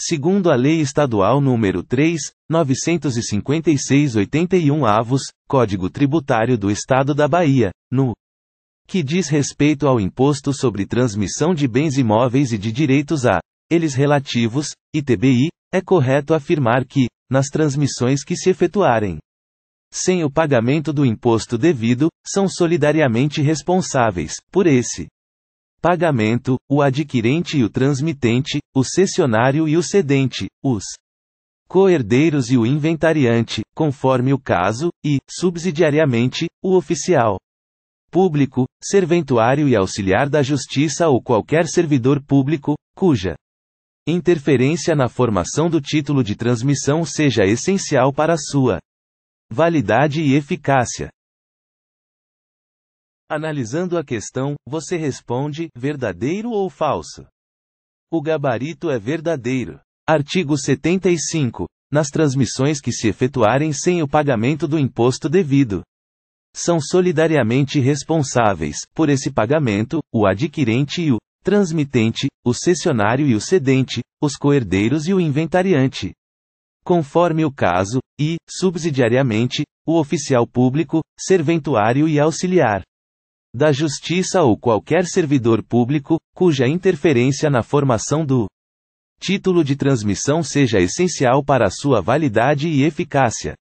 segundo a Lei Estadual nº 3, 956-81 avos, Código Tributário do Estado da Bahia, no que diz respeito ao imposto sobre transmissão de bens imóveis e de direitos a eles relativos, ITBI, é correto afirmar que, nas transmissões que se efetuarem sem o pagamento do imposto devido, são solidariamente responsáveis por esse pagamento, o adquirente e o transmitente, o cessionário e o cedente, os coerdeiros e o inventariante, conforme o caso, e, subsidiariamente, o oficial público, serventuário e auxiliar da justiça ou qualquer servidor público, cuja interferência na formação do título de transmissão seja essencial para sua validade e eficácia. Analisando a questão, você responde: verdadeiro ou falso? O gabarito é verdadeiro. Artigo 75. Nas transmissões que se efetuarem sem o pagamento do imposto devido, são solidariamente responsáveis por esse pagamento o adquirente e o transmitente, o cessionário e o cedente, os coerdeiros e o inventariante. Conforme o caso, e, subsidiariamente, o oficial público, serventuário e auxiliar da Justiça ou qualquer servidor público, cuja interferência na formação do título de transmissão seja essencial para sua validade e eficácia.